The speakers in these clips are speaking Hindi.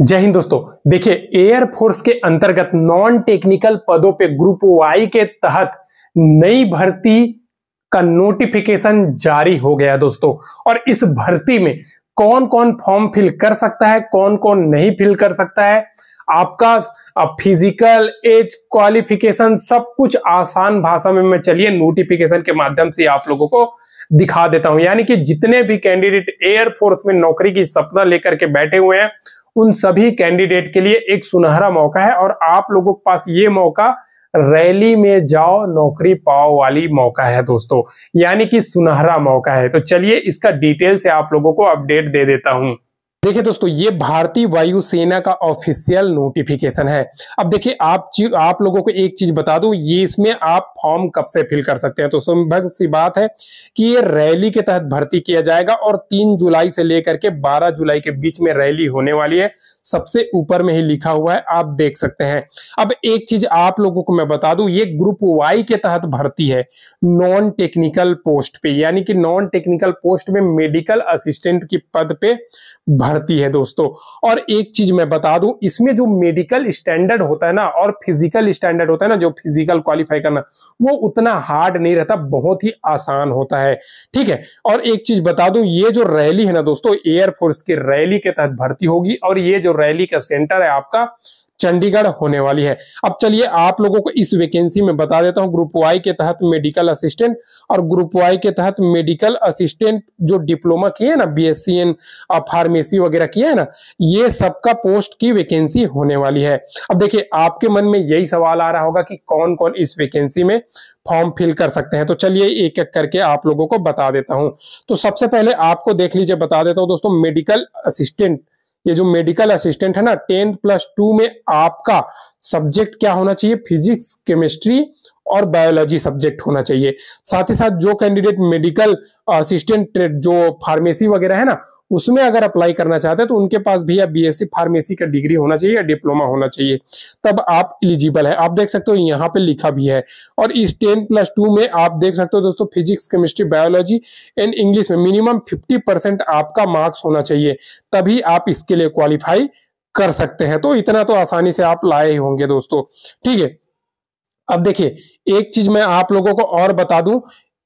जय हिंद दोस्तों देखिए एयरफोर्स के अंतर्गत नॉन टेक्निकल पदों पे ग्रुप वाई के तहत नई भर्ती का नोटिफिकेशन जारी हो गया दोस्तों और इस भर्ती में कौन कौन फॉर्म फिल कर सकता है कौन कौन नहीं फिल कर सकता है आपका फिजिकल एज क्वालिफिकेशन सब कुछ आसान भाषा में मैं चलिए नोटिफिकेशन के माध्यम से आप लोगों को दिखा देता हूं यानी कि जितने भी कैंडिडेट एयरफोर्स में नौकरी की सपना लेकर के बैठे हुए हैं उन सभी कैंडिडेट के लिए एक सुनहरा मौका है और आप लोगों के पास ये मौका रैली में जाओ नौकरी पाओ वाली मौका है दोस्तों यानी कि सुनहरा मौका है तो चलिए इसका डिटेल से आप लोगों को अपडेट दे देता हूं देखिए दोस्तों ये भारतीय वायुसेना का ऑफिशियल नोटिफिकेशन है अब देखिए आप आप लोगों को एक चीज बता दूं ये इसमें आप फॉर्म कब से फिल कर सकते हैं तो संभव सी बात है कि ये रैली के तहत भर्ती किया जाएगा और तीन जुलाई से लेकर के बारह जुलाई के बीच में रैली होने वाली है सबसे ऊपर में ही लिखा हुआ है आप देख सकते हैं अब एक चीज आप लोगों को मैं बता दू ये ग्रुप वाई के तहत भर्ती है नॉन टेक्निकल पोस्ट पे यानी कि नॉन टेक्निकल पोस्ट में मेडिकल असिस्टेंट की पद पे भर्ती है दोस्तों और एक चीज मैं बता दू इसमें जो मेडिकल स्टैंडर्ड होता है ना और फिजिकल स्टैंडर्ड होता है ना जो फिजिकल क्वालिफाई करना वो उतना हार्ड नहीं रहता बहुत ही आसान होता है ठीक है और एक चीज बता दू ये जो रैली है ना दोस्तों एयरफोर्स की रैली के तहत भर्ती होगी और ये जो रैली का सेंटर है आपका चंडीगढ़ होने वाली है अब चलिए आप लोगों को इस वैकेंसी में बता देता हूं ग्रुप वाई के तहत मेडिकल असिस्टेंट और ग्रुप वाई के तहत मेडिकल असिस्टेंट जो डिप्लोमा किए ना B S C and pharmacy वगैरह किए ना ये सबका पोस्ट की वैकेंसी होने वाली है अब देखिए आपके मन में यही सवाल आ रहा होगा कि कौन कौन इस वैकेंसी में फॉर्म फिल कर सकते हैं तो चलिए एक एक करके आप लोगों को बता देता हूं तो सबसे पहले आपको देख लीजिए बता देता हूं दोस्तों मेडिकल असिस्टेंट ये जो मेडिकल असिस्टेंट है ना टेंथ प्लस टू में आपका सब्जेक्ट क्या होना चाहिए फिजिक्स केमिस्ट्री और बायोलॉजी सब्जेक्ट होना चाहिए साथ ही साथ जो कैंडिडेट मेडिकल असिस्टेंट जो फार्मेसी वगैरह है ना उसमें अगर अप्लाई करना चाहते हैं तो उनके पास भी या बीएससी फार्मेसी का डिग्री होना चाहिए या डिप्लोमा होना चाहिए तब आप एलिजिबल है आप देख सकते हो यहाँ पे लिखा भी है और इस टेन प्लस टू में आप देख सकते हो दोस्तों physics chemistry biology and English में मिनिमम फिफ्टी परसेंट आपका मार्क्स होना चाहिए तभी आप इसके लिए क्वालिफाई कर सकते हैं तो इतना तो आसानी से आप लाए ही होंगे दोस्तों ठीक है अब देखिए एक चीज मैं आप लोगों को और बता दूं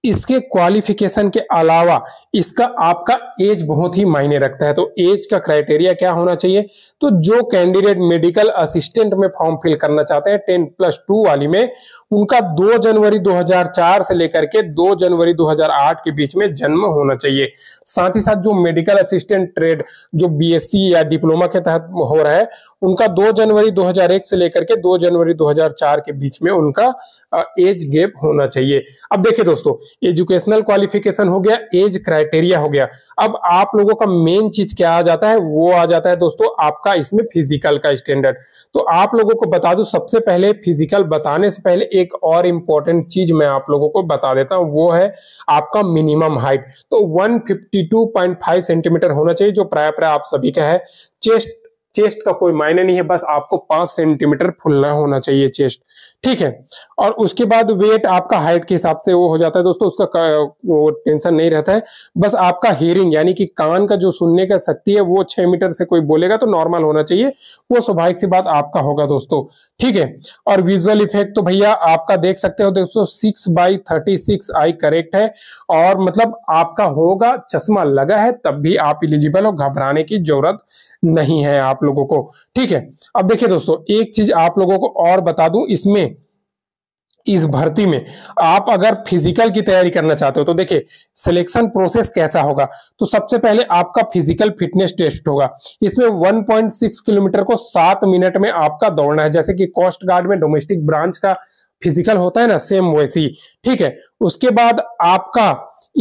इसके क्वालिफिकेशन के अलावा इसका आपका एज बहुत ही मायने रखता है तो एज का क्राइटेरिया क्या होना चाहिए तो जो कैंडिडेट मेडिकल असिस्टेंट में फॉर्म फिल करना चाहते हैं टेन प्लस टू वाली में उनका 2 जनवरी 2004 से लेकर के 2 जनवरी 2008 के बीच में जन्म होना चाहिए साथ ही साथ जो मेडिकल असिस्टेंट ट्रेड जो बी या डिप्लोमा के तहत हो रहा है उनका दो जनवरी दो से लेकर के दो जनवरी दो के बीच में उनका एज गैप होना चाहिए अब देखिये दोस्तों एजुकेशनल क्वालिफिकेशन हो गया एज क्राइटेरिया हो गया अब आप लोगों का मेन चीज क्या आ जाता है वो आ जाता है दोस्तों आपका इसमें फिजिकल का स्टैंडर्ड तो आप लोगों को बता दू सबसे पहले फिजिकल बताने से पहले एक और इंपॉर्टेंट चीज मैं आप लोगों को बता देता हूं वो है आपका मिनिमम हाइट तो वन सेंटीमीटर होना चाहिए जो प्राय प्राय आप सभी का है चेस्ट चेस्ट का कोई मायने नहीं है बस आपको पांच सेंटीमीटर फुलना होना चाहिए चेस्ट ठीक है और उसके बाद वेट आपका हाइट के हिसाब से वो हो जाता है दोस्तों उसका वो टेंशन नहीं रहता है बस आपका हियरिंग यानी कि कान का जो सुनने का शक्ति है वो छह मीटर से कोई बोलेगा तो नॉर्मल होना चाहिए वो स्वाभाविक सी बात आपका होगा दोस्तों ठीक है और विजुअल इफेक्ट तो भैया आपका देख सकते हो दोस्तों six by thirty six eye correct है और मतलब आपका होगा चश्मा लगा है तब भी आप इलिजिबल हो घबराने की जरूरत नहीं है आप लोगों को ठीक है अब देखिए दोस्तों एक चीज आप लोगों को और बता दूं इसमें इस भर्ती में आप अगर फिजिकल की तैयारी करना चाहते हो तो देखिए सिलेक्शन प्रोसेस कैसा होगा तो सबसे पहले आपका फिजिकल फिटनेस टेस्ट होगा इसमें 1.6 किलोमीटर को सात मिनट में आपका दौड़ना है जैसे कि कोस्ट गार्ड में डोमेस्टिक ब्रांच का फिजिकल होता है ना सेम वैसी ठीक है उसके बाद आपका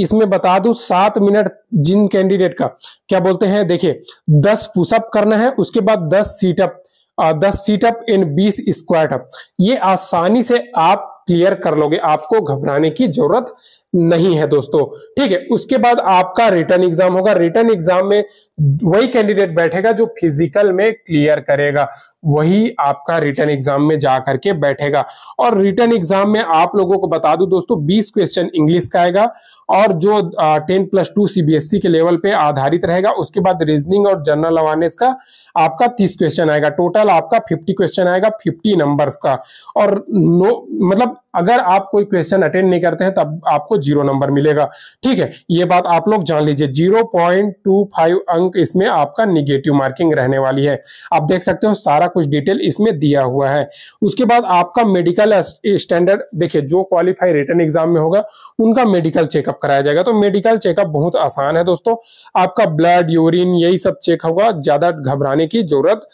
इसमें बता दू सात मिनट जिन कैंडिडेट का क्या बोलते हैं देखिये दस पुषअप करना है उसके बाद दस सीटअप दस सीटअप इन बीस स्क्वायर ये आसानी से आप क्लियर कर लोगे आपको घबराने की जरूरत नहीं है दोस्तों ठीक है उसके बाद आपका रिटर्न एग्जाम होगा रिटर्न एग्जाम में वही कैंडिडेट बैठेगा जो फिजिकल में क्लियर करेगा वही आपका रिटर्न एग्जाम में जा करके बैठेगा और रिटर्न एग्जाम में आप लोगों को बता दूं दोस्तों 20 क्वेश्चन इंग्लिश का आएगा और जो टेन प्लस टू सीबीएसई के लेवल पे आधारित रहेगा उसके बाद रीजनिंग और जनरल अवेयरनेस का आपका 30 क्वेश्चन आएगा टोटल आपका 50 क्वेश्चन आएगा 50 नंबर्स का और नो मतलब अगर आप कोई क्वेश्चन अटेंड नहीं करते हैं तब आपको जीरो नंबर मिलेगा ठीक है ये बात आप लोग जान लीजिए जीरो पॉइंट टू फाइव अंक इसमें आपका निगेटिव मार्किंग रहने वाली है आप देख सकते हो सारा कुछ डिटेल इसमें दिया हुआ है उसके बाद आपका मेडिकल स्टैंडर्ड देखिए जो क्वालिफाई रिटर्न एग्जाम में होगा उनका मेडिकल चेकअप कराया जाएगा तो मेडिकल चेकअप बहुत आसान है दोस्तों आपका ब्लड यूरिन यही सब चेक होगा ज्यादा घबराने की जरूरत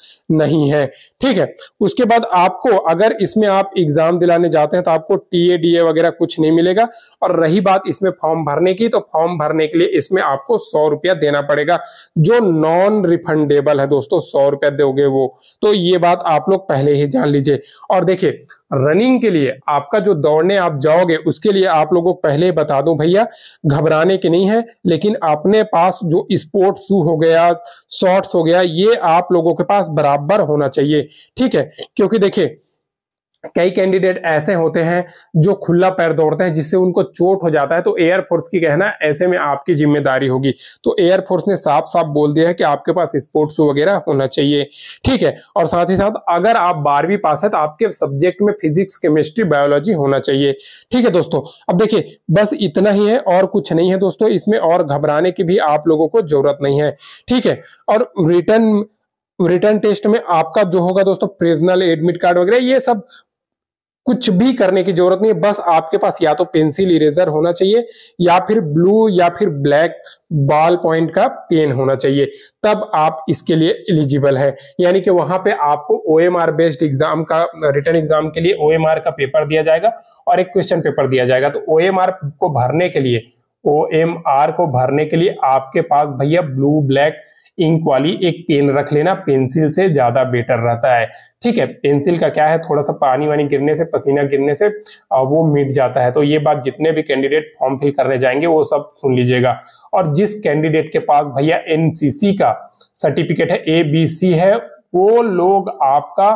नहीं है ठीक है उसके बाद आपको अगर इसमें आप एग्जाम दिलाने जाते हैं तो आपको टीए डीए वगैरह कुछ नहीं मिलेगा और रही रही बात इसमें फॉर्म भरने की तो फॉर्म भरने के लिए इसमें आपको सौ रुपया देना पड़ेगा जो नॉन रिफंडेबल है दोस्तों सौ रुपया दोगे वो तो ये बात आप लोग पहले ही जान लीजिए और देखिए रनिंग के लिए आपका जो दौड़ने आप जाओगे उसके लिए आप लोगों को पहले बता दूं भैया घबराने की नहीं है लेकिन अपने पास जो स्पोर्ट शू हो गया शॉर्ट्स हो गया ये आप लोगों के पास बराबर होना चाहिए ठीक है क्योंकि देखिये कई कैंडिडेट ऐसे होते हैं जो खुला पैर दौड़ते हैं जिससे उनको चोट हो जाता है तो एयरफोर्स की कहना ऐसे में आपकी जिम्मेदारी होगी तो एयरफोर्स ने साफ साफ बोल दिया है कि आपके पास स्पोर्ट्स वगैरह होना चाहिए ठीक है और साथ ही साथ अगर आप बारहवीं पास है तो आपके सब्जेक्ट में फिजिक्स केमिस्ट्री बायोलॉजी होना चाहिए ठीक है दोस्तों अब देखिए बस इतना ही है और कुछ नहीं है दोस्तों इसमें और घबराने की भी आप लोगों को जरूरत नहीं है ठीक है और रिटर्न रिटर्न टेस्ट में आपका जो होगा दोस्तों प्रिजनल एडमिट कार्ड वगैरह ये सब कुछ भी करने की जरूरत नहीं है बस आपके पास या तो पेंसिल इरेजर होना चाहिए या फिर ब्लू या फिर ब्लैक बॉल पॉइंट का पेन होना चाहिए तब आप इसके लिए एलिजिबल है यानी कि वहां पे आपको आर बेस्ड एग्जाम का रिटर्न एग्जाम के लिए आर का पेपर दिया जाएगा और एक क्वेश्चन पेपर दिया जाएगा तो आर को भरने के लिए ओ एम आर को भरने के लिए आपके पास भैया ब्लू ब्लैक इंक वाली एक पेन रख लेना पेंसिल से ज्यादा बेटर रहता है ठीक है पेंसिल का क्या है थोड़ा सा पानी वानी गिरने से पसीना गिरने से वो मिट जाता है तो ये बात जितने भी कैंडिडेट फॉर्म फिल करने जाएंगे वो सब सुन लीजिएगा और जिस कैंडिडेट के पास भैया एनसीसी का सर्टिफिकेट है ए बी सी है वो लोग आपका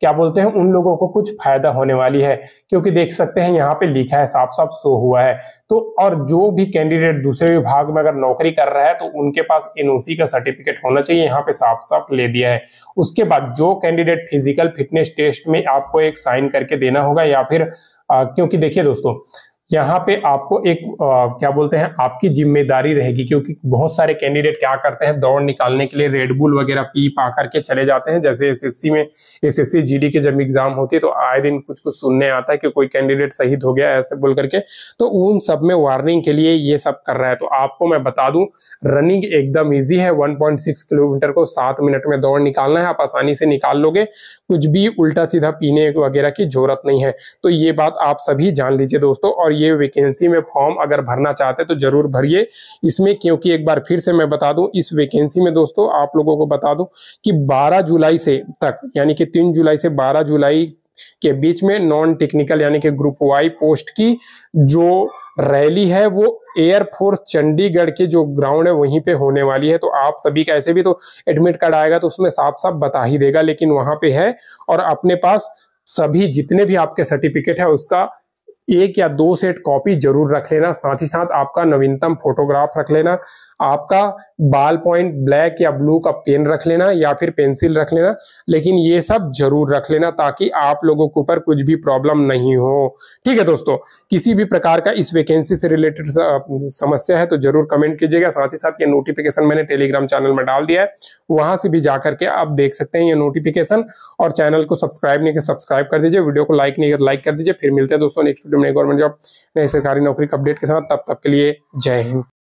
क्या बोलते हैं उन लोगों को कुछ फायदा होने वाली है क्योंकि देख सकते हैं यहाँ पे लिखा है साफ साफ शो हुआ है तो और जो भी कैंडिडेट दूसरे विभाग में अगर नौकरी कर रहा है तो उनके पास एनओसी का सर्टिफिकेट होना चाहिए यहाँ पे साफ साफ ले दिया है उसके बाद जो कैंडिडेट फिजिकल फिटनेस टेस्ट में आपको एक साइन करके देना होगा या फिर आ, क्योंकि देखिए दोस्तों यहाँ पे आपको एक आ, क्या बोलते हैं आपकी जिम्मेदारी रहेगी क्योंकि बहुत सारे कैंडिडेट क्या करते हैं दौड़ निकालने के लिए रेडबुल वगैरह पी पा करके चले जाते हैं जैसे एसएससी में एसएससी जीडी के जब एग्जाम होती है तो आए दिन कुछ कुछ सुनने आता है कि कोई कैंडिडेट शहीद हो गया ऐसे बोल करके तो उन सब में वार्निंग के लिए ये सब कर रहा है तो आपको मैं बता दूं रनिंग एकदम ईजी है वन किलोमीटर को सात मिनट में दौड़ निकालना है आप आसानी से निकाल लोगे कुछ भी उल्टा सीधा पीने वगैरह की जरूरत नहीं है तो ये बात आप सभी जान लीजिए दोस्तों और ये वैकेंसी में फॉर्म अगर भरना चाहते हैं तो जरूर भरिए इसमें क्योंकि एक बार फिर से मैं बता दूं इस वैकेंसी में दोस्तों आप लोगों को बता दूं कि 12 जुलाई से तक यानी कि 3 जुलाई से 12 जुलाई के बीच में नॉन टेक्निकल यानी कि ग्रुप वाई पोस्ट की जो रैली है वो एयरफोर्स चंडीगढ़ के जो ग्राउंड है वहीं पे होने वाली है तो आप सभी का ऐसे भी तो एडमिट कार्ड आएगा तो उसमें साफ साफ बता ही देगा लेकिन वहां पे है और अपने पास सभी जितने भी आपके सर्टिफिकेट है उसका एक या दो सेट कॉपी जरूर रख लेना साथ ही साथ आपका नवीनतम फोटोग्राफ रख लेना आपका बाल पॉइंट ब्लैक या ब्लू का पेन रख लेना या फिर पेंसिल रख लेना लेकिन ये सब जरूर रख लेना ताकि आप लोगों के ऊपर कुछ भी प्रॉब्लम नहीं हो ठीक है दोस्तों किसी भी प्रकार का इस वैकेंसी से रिलेटेड समस्या है तो जरूर कमेंट कीजिएगा साथ ही साथ ये नोटिफिकेशन मैंने टेलीग्राम चैनल में डाल दिया है वहां से भी जाकर के आप देख सकते हैं ये नोटिफिकेशन और चैनल को सब्सक्राइब नहीं कर सब्सक्राइब कर दीजिए वीडियो को लाइक नहीं कर तो लाइक कर दीजिए फिर मिलते हैं दोस्तों नेक्स्ट फिर गवर्नमेंट जॉब नई सरकारी नौकरी अपडेट के साथ तब तक के लिए जय हिंद